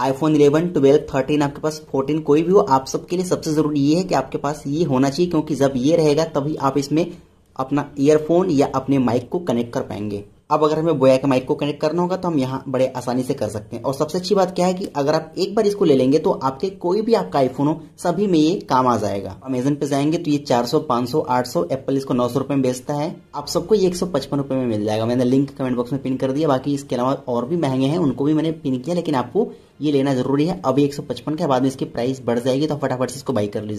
iPhone 11, 12, 13 आपके पास 14 कोई भी हो आप सबके लिए सबसे जरूरी ये है कि आपके पास ये होना चाहिए क्योंकि जब ये रहेगा तभी आप इसमें अपना ईयरफोन या अपने माइक को कनेक्ट कर पाएंगे अब अगर हमें बोया के माइक को कनेक्ट करना होगा तो हम यहाँ बड़े आसानी से कर सकते हैं और सबसे अच्छी बात क्या है कि अगर आप एक बार इसको ले लेंगे तो आपके कोई भी आपका आईफोन हो सभी में ये काम आ जाएगा अमेजन पे जाएंगे तो ये 400, 500, 800 एप्पल इसको नौ सौ में बेचता है आप सबको ये एक सौ में मिल जाएगा मैंने लिंक कमेंट बॉक्स में पिन कर दिया बाकी इसके अलावा और भी महंगे हैं उनको भी मैंने पिन किया लेकिन आपको ये लेना जरूरी है अभी एक के बाद में इसकी प्राइस बढ़ जाएगी तो फटाफट से इसको बाई कर लीजिए